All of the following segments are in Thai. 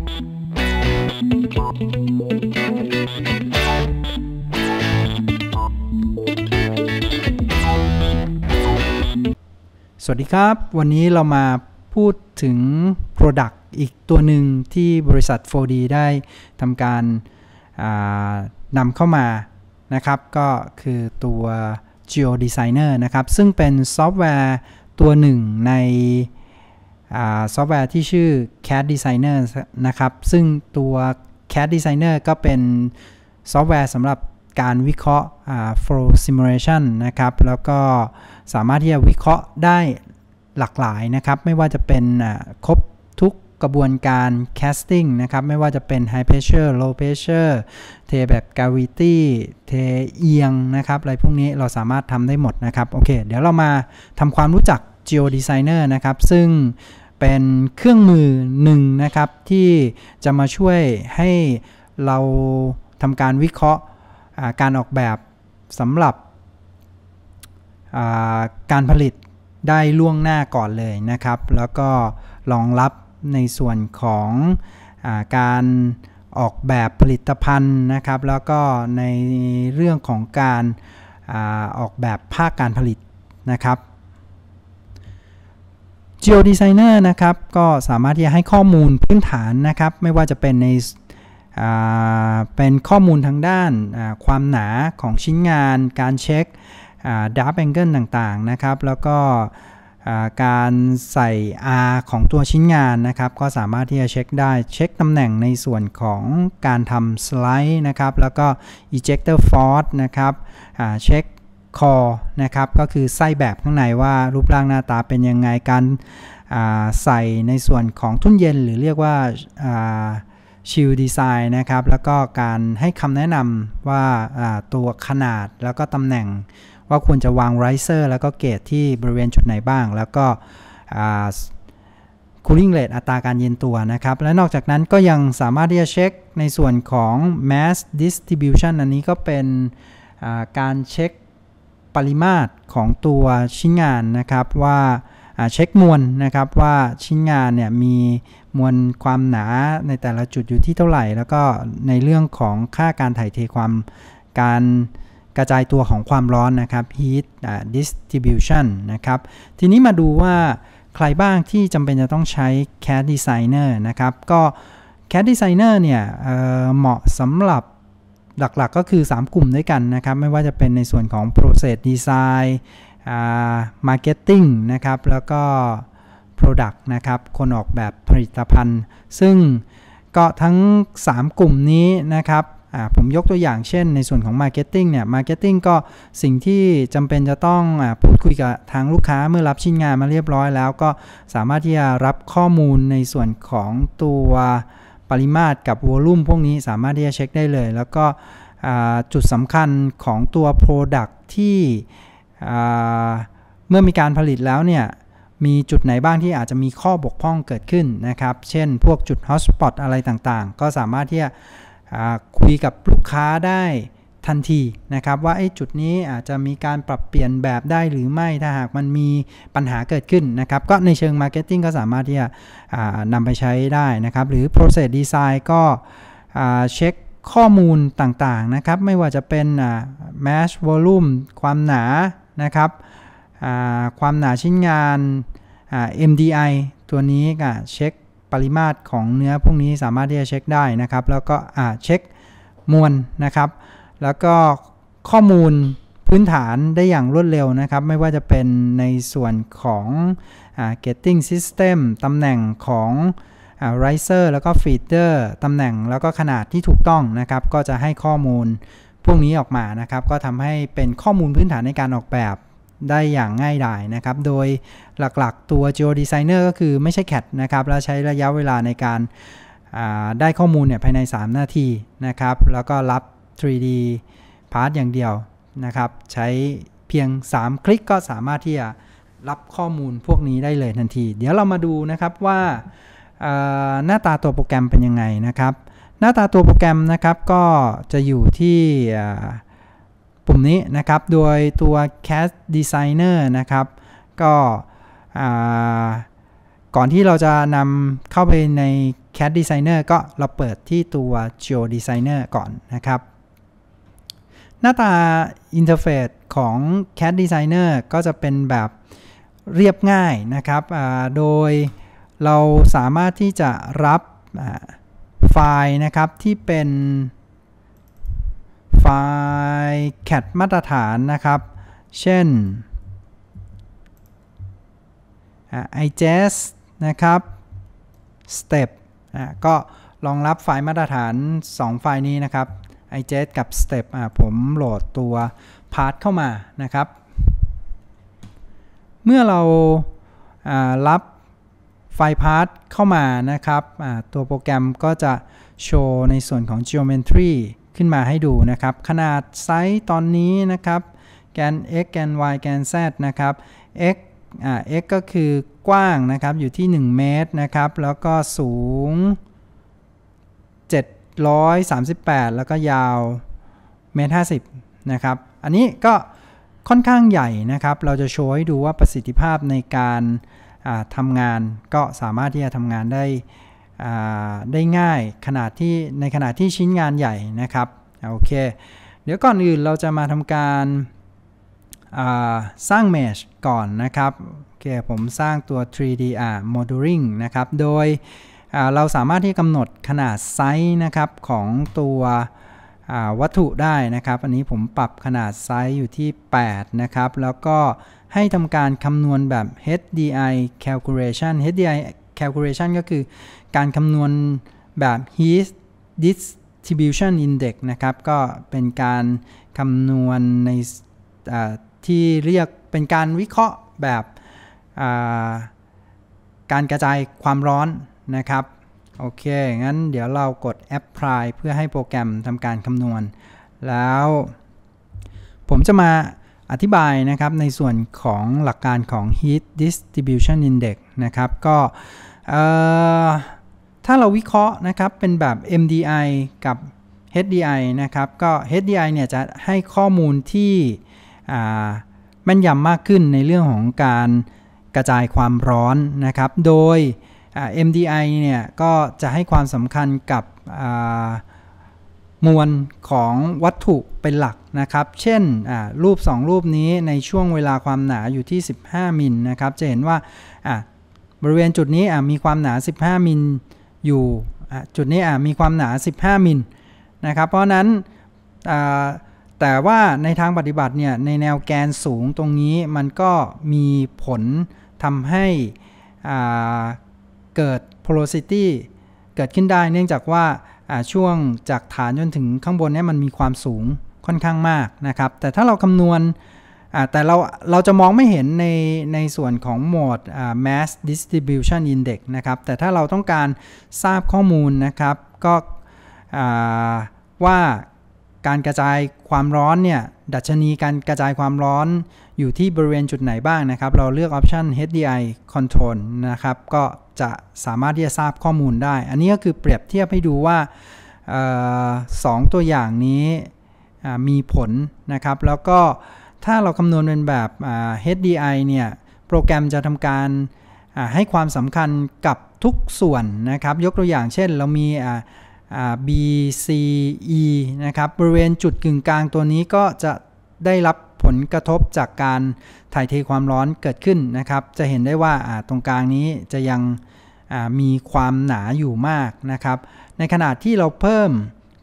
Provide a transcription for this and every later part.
สวัสดีครับ วันนี้เรามาพูดถึง Product อีกตัวหนึ่งที่บริษัท 4D ได้ทำการนำเข้ามานะครับ ก็คือตัว Geo Designer นะครับ ซึ่งเป็นซอฟต์แวร์ตัวหนึ่งในซอฟต์แวร์ที่ชื่อ c a d Designer นะครับ ซึ่งตัว c a d Designer ก็เป็นซอฟต์แวร์สำหรับการวิเคราะห์ flow simulation นะครับ แล้วก็สามารถที่จะวิเคราะห์ได้หลากหลายนะครับ ไม่ว่าจะเป็นครบทุกกระบวนการ casting นะครับ ไม่ว่าจะเป็น high pressure low pressure เทแบบ gravity เทเอียงนะครับ อะไรพวกนี้เราสามารถทำได้หมดนะครับ โอเค เดี๋ยวเรามาทำความรู้จัก geo designer นะครับ ซึ่งเป็นเครื่องมือหนึ่งนะครับที่จะมาช่วยให้เราทำการวิเคราะห์การออกแบบสำหรับการผลิตได้ล่วงหน้าก่อนเลยนะครับ แล้วก็รองรับในส่วนของอการออกแบบผลิตภัณฑ์นะครับ แล้วก็ในเรื่องของการออกแบบภาคการผลิตนะครับ Geo Designer นะครับก็สามารถที่จะให้ข้อมูลพื้นฐานนะครับ ไม่ว่าจะเป็นในเป็นข้อมูลทางด้านความหนาของชิ้นงาน การเช็คดับแองเกิลต่างๆนะครับ แล้วก็การใส่ R ของตัวชิ้นงานนะครับ ก็สามารถที่จะเช็คได้เช็คตำแหน่งในส่วนของการทำสไลด์นะครับ แล้วก็ ejector force นะครับเช็คคอ นะครับ ก็คือไส้แบบข้างในว่ารูปร่างหน้าตาเป็นยังไง การใส่ในส่วนของทุ่นเย็นหรือเรียกว่าชิลดีไซน์นะครับ แล้วก็การให้คำแนะนำว่าตัวขนาดแล้วก็ตำแหน่งว่าควรจะวางไรเซอร์แล้วก็เกจที่บริเวณจุดไหนบ้าง แล้วก็คูลิ่งเรทอัตราการเย็นตัวนะครับ และนอกจากนั้นก็ยังสามารถที่จะเช็คในส่วนของ mass distribution อันนี้ก็เป็นการเช็คปริมาตรของตัวชิ้นงานนะครับว่าเช็คมวลนะครับ ว่าชิ้นงานเนี่ยมีมวลความหนาในแต่ละจุดอยู่ที่เท่าไหร่ แล้วก็ในเรื่องของค่าการถ่ายเทความการกระจายตัวของความร้อนนะครับ heat distribution นะครับ ทีนี้มาดูว่าใครบ้างที่จำเป็นจะต้องใช้ CAD designer นะครับ ก็ CAD designer เนี่ยเเหมาะสำหรับหลักๆ ก็คือ 3 กลุ่มด้วยกันนะครับ ไม่ว่าจะเป็นในส่วนของ Process Design ์เก็ตติ้งนะครับ แล้วก็ Product นะครับ คนออกแบบผลิตภัณฑ์ ซึ่งก็ทั้ง 3 กลุ่มนี้นะครับ ผมยกตัวอย่างเช่นในส่วนของ Marketing เนี่ย์เก็ตติ้งก็สิ่งที่จำเป็นจะต้องอพูดคุยกับทางลูกค้าเมื่อรับชิ้นงานมาเรียบร้อยแล้วก็สามารถที่จะรับข้อมูลในส่วนของตัวปริมาตรกับวอลุ่มพวกนี้สามารถที่จะเช็คได้เลย แล้วก็จุดสำคัญของตัว Product ที่เมื่อมีการผลิตแล้วเนี่ย มีจุดไหนบ้างที่อาจจะมีข้อบกพร่องเกิดขึ้นนะครับ เช่นพวกจุดฮอ t สปอตอะไรต่างๆ ก็สามารถที่จะคุยกับลูกค้าได้ทันทีนะครับว่าไอ้จุดนี้อาจจะมีการปรับเปลี่ยนแบบได้หรือไม่ ถ้าหากมันมีปัญหาเกิดขึ้นนะครับ ก็ในเชิงมาร์เก็ตติ้งก็สามารถที่จะนำไปใช้ได้นะครับ หรือ Process Design ก็เช็คข้อมูลต่างๆนะครับ ไม่ว่าจะเป็น m ม s h Volume ความหนานะครับ ความหนาชิ้นงาน MDI ตัวนี้ก็เช็คปริมาตรของเนื้อพวกนี้สามารถที่จะเช็คได้นะครับ แล้วก็เช็คมวลนะครับแล้วก็ข้อมูลพื้นฐานได้อย่างรวดเร็วนะครับไม่ว่าจะเป็นในส่วนของอ getting system ตำแหน่งของอ riser แล้วก็ feeder ตำแหน่งแล้วก็ขนาดที่ถูกต้องนะครับก็จะให้ข้อมูลพวกนี้ออกมานะครับก็ทำให้เป็นข้อมูลพื้นฐานในการออกแบบได้อย่างง่ายดายนะครับโดยหลักๆ ตัว geo designer ก็คือไม่ใช่ CAD นะครับแล้วใช้ระยะเวลาในการได้ข้อมูลเนี่ยภายใน 3 นาทีนะครับแล้วก็รับ 3D พาร์ทอย่างเดียวนะครับ ใช้เพียง 3 คลิกก็สามารถที่จะรับข้อมูลพวกนี้ได้เลยทันที เดี๋ยวเรามาดูนะครับว่าหน้าตาตัวโปรแกรมเป็นยังไงนะครับ หน้าตาตัวโปรแกรมนะครับ ก็จะอยู่ที่ปุ่มนี้นะครับโดยตัว Cast Designer นะครับ ก็ก่อนที่เราจะนำเข้าไปใน Cat Designer ก็เราเปิดที่ตัว Geo Designer ก่อนนะครับหน้าตาอินเทอร์เฟซของ c a d Designer ก็จะเป็นแบบเรียบง่ายนะครับโดยเราสามารถที่จะรับไฟล์นะครับที่เป็นไฟล์ c a ดมาตรฐานนะครับ เช่น i j s นะครับ step ก็รองรับไฟล์มาตรฐาน 2 ไฟล์นี้นะครับ iJet กับ Step อ่าผมโหลดตัวพาร์เข้ามานะครับ เมื่อเรารับไฟ p a พาร์เข้ามานะครับ ตัวโปรแกรมก็จะโชว์ในส่วนของ geometry ขึ้นมาให้ดูนะครับ ขนาดไซส์ตอนนี้นะครับ แกน x แกน y แกน z นะครับ x อ่า x ก็คือกว้างนะครับ อยู่ที่ 1 เมตรนะครับ แล้วก็สูง 7 138 แล้วก็ยาวเมตริบนะครับ อันนี้ก็ค่อนข้างใหญ่นะครับ เราจะโชว์ให้ดูว่าประสิทธิภาพในการทำงาน ก็สามารถที่จะทำงานได้ได้ง่ายขนาดที่ในขนาดที่ชิ้นงานใหญ่นะครับ โอเค เดี๋ยวก่อนอื่นเราจะมาทำการสร้างเมชก่อนนะครับโอเคผมสร้างตัว 3D r modeling นะครับโดยเราสามารถที่กำหนดขนาดไซส์นะครับของตัววัตถุได้นะครับ อันนี้ผมปรับขนาดไซส์อยู่ที่ 8 นะครับ แล้วก็ให้ทำการคำนวณแบบ HDI calculation HDI calculation ก็คือการคำนวณแบบ heat distribution index นะครับก็เป็นการคำนวณในที่เรียกเป็นการวิเคราะห์แบบการกระจายความร้อนนะครับโอเคงั้นเดี๋ยวเรากด apply เพื่อให้โปรแกรมทำการคำนวณแล้วผมจะมาอธิบายนะครับในส่วนของหลักการของ heat distribution index นะครับก็ถ้าเราวิเคราะห์นะครับเป็นแบบ MDI กับ HDI นะครับก็ HDI เนี่ยจะให้ข้อมูลที่แม่นยำมากขึ้นในเรื่องของการกระจายความร้อนนะครับโดย MDI เนี่ยก็จะให้ความสำคัญกับมวลของวัตถุเป็นหลักนะครับเช่นรูป 2 รูปนี้ในช่วงเวลาความหนาอยู่ที่ 15มิลนะครับจะเห็นว่าบริเวณจุดนี้มีความหนา 15มิลอยู่จุดนี้มีความหนา 15มิลนะครับเพราะนั้นแต่ว่าในทางปฏิบัติเนี่ยในแนวแกนสูงตรงนี้มันก็มีผลทำให้เกิด porosity เกิดขึ้นได้เนื่องจากว่าช่วงจากฐานจนถึงข้างบนนี่มันมีความสูงค่อนข้างมากนะครับ แต่ถ้าเราคำนวณแต่เราเราจะมองไม่เห็นในในส่วนของโหมด mass distribution index นะครับ แต่ถ้าเราต้องการทราบข้อมูลนะครับ ก็ว่าการกระจายความร้อนเนี่ย ดัชนีการกระจายความร้อนอยู่ที่บริเวณจุดไหนบ้างนะครับ เราเลือกออปชัน HDI Control นะครับ ก็จะสามารถที่จะทราบข้อมูลได้ อันนี้ก็คือเปรียบเทียบให้ดูว่าสองตัวอย่างนี้มีผลนะครับ แล้วก็ถ้าเราคำนวณเป็นแบบ HDI เนี่ย โปรแกรมจะทำการให้ความสำคัญกับทุกส่วนนะครับ ยกตัวอย่างเช่นเรามี BCE นะครับบริเวณจุดกึ่งกลางตัวนี้ก็จะได้รับผลกระทบจากการถ่ายเทความร้อนเกิดขึ้นนะครับ จะเห็นได้ว่าตรงกลางนี้จะยังมีความหนาอยู่มากนะครับ ในขณะที่เราเพิ่ม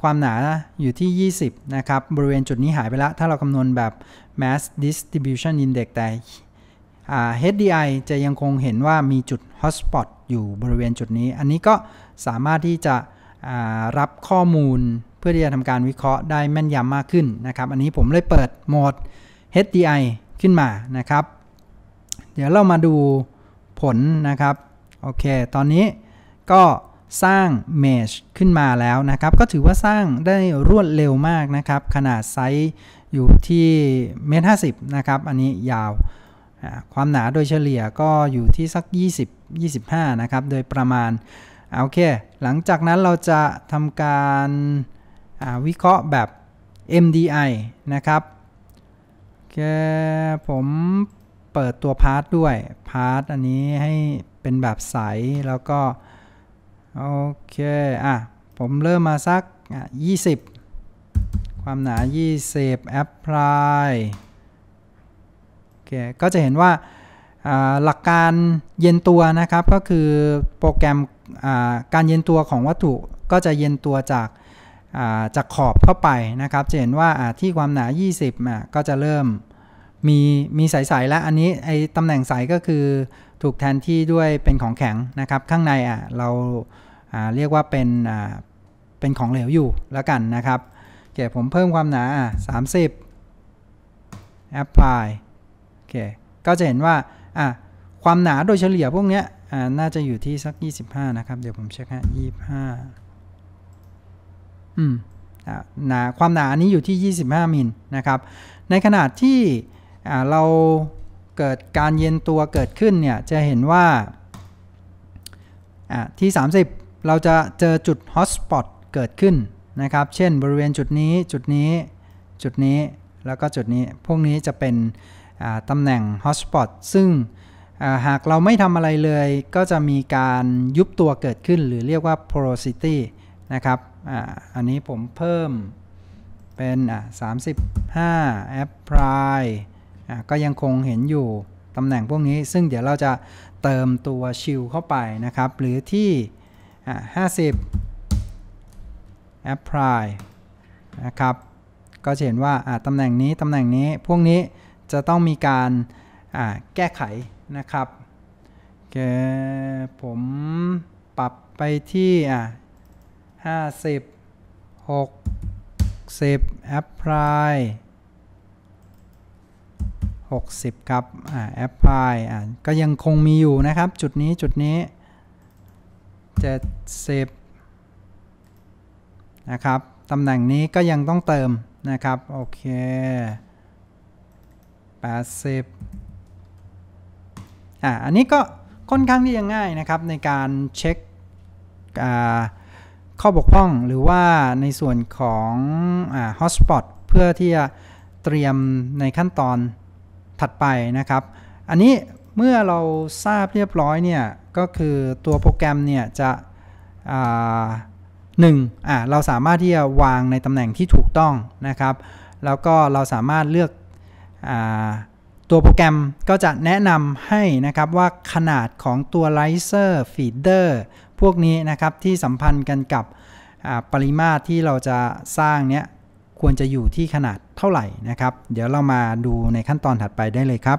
ความหนาอยู่ที่ 20 นะครับบริเวณจุดนี้หายไปแล้วถ้าเราคำนวณแบบ mass distribution index แต่ HDI จะยังคงเห็นว่ามีจุด hotspot อยู่บริเวณจุดนี้ อันนี้ก็สามารถที่จะรับข้อมูลเพื่อที่จะทำการวิเคราะห์ได้แม่นยำมากขึ้นนะครับ อันนี้ผมเลยเปิดโหมด HDI ขึ้นมานะครับ เดี๋ยวเรามาดูผลนะครับโอเค ตอนนี้ก็สร้าง Mesh ขึ้นมาแล้วนะครับก็ถือว่าสร้างได้รวดเร็วมากนะครับขนาดไซส์อยู่ที่เมตรห้าสิบนะครับอันนี้ยาวความหนาโดยเฉลี่ยก็อยู่ที่สัก20 25นะครับโดยประมาณโอเค หลังจากนั้นเราจะทำการวิเคราะห์แบบ MDI นะครับแอคผมเปิดตัวพาร์ทด้วย พาร์ทอันนี้ให้เป็นแบบใส แล้วก็โอเค อ่ะ ผมเริ่มมาสัก 20 ความหนา 20 Apply โอเค ก็จะเห็นว่าหลักการเย็นตัวนะครับ ก็คือโปรแกรมการเย็นตัวของวัตถุก็จะเย็นตัวจากจากขอบเข้าไปนะครับ จะเห็นว่าที่ความหนา 20่ะก็จะเริ่มมีมีใสๆแล้วอันนี้ไอตำแหน่งใสก็คือถูกแทนที่ด้วยเป็นของแข็งนะครับ ข้างในอ่ะเราเรียกว่าเป็นเป็นของเหลวอยู่แล้วกันนะครับเกผมเพิ่มความหนาอ่ะ30 apply โอเคก็จะเห็นว่าอ่ะความหนาโดยเฉลี่ยพวกเนี้ยน่าจะอยู่ที่สัก 25 นะครับ เดี๋ยวผมเช็คฮะ25อืมหนาความหนาอันนี้อยู่ที่ 25 มิลนะครับ ในขนาดที่เราเกิดการเย็นตัวเกิดขึ้นเนี่ยจะเห็นว่า ที่ 30 เราจะเจอจุดฮอตสปอตเกิดขึ้นนะครับ เช่นบริเวณจุดนี้จุดนี้จุดนี้แล้วก็จุดนี้พวกนี้จะเป็นตำแหน่งฮอตสปอตซึ่งหากเราไม่ทำอะไรเลยก็จะมีการยุบตัวเกิดขึ้นหรือเรียกว่า porosity นะครับออันนี้ผมเพิ่มเป็น 35 apply ก็ยังคงเห็นอยู่ตำแหน่งพวกนี้ ซึ่งเดี๋ยวเราจะเติมตัวชิลเข้าไปนะครับ หรือที่ 50 apply นะครับก็เห็นว่าตำแหน่งนี้ตำแหน่งนี้พวกนี้จะต้องมีการแก้ไขนะครับแกผมปรับไปที่อ่ะ50 60 apply 60ครับอ่า apply อ่ะก็ยังคงมีอยู่นะครับจุดนี้จุดนี้70นะครับตำแหน่งนี้ก็ยังต้องเติมนะครับโอเค80อ่าอันนี้ก็ค่อนข้างที่จะง่ายนะครับ ในการเช็คข้อบกพร่องหรือว่าในส่วนของฮอสปอตเพื่อที่จะเตรียมในขั้นตอนถัดไปนะครับ อันนี้เมื่อเราทราบเรียบร้อยเนี่ยก็คือตัวโปรแกรมเนี่ยจะหนึ่งอ่าเราสามารถที่จะวางในตำแหน่งที่ถูกต้องนะครับ แล้วก็เราสามารถเลือกอ่าตัวโปรแกรมก็จะแนะนำให้นะครับว่าขนาดของตัวไลเซอร์ฟีเดอร์พวกนี้นะครับที่สัมพันธ์กันกับปริมาตรที่เราจะสร้างเนี้ยควรจะอยู่ที่ขนาดเท่าไหร่นะครับ เดี๋ยวเรามาดูในขั้นตอนถัดไปได้เลยครับ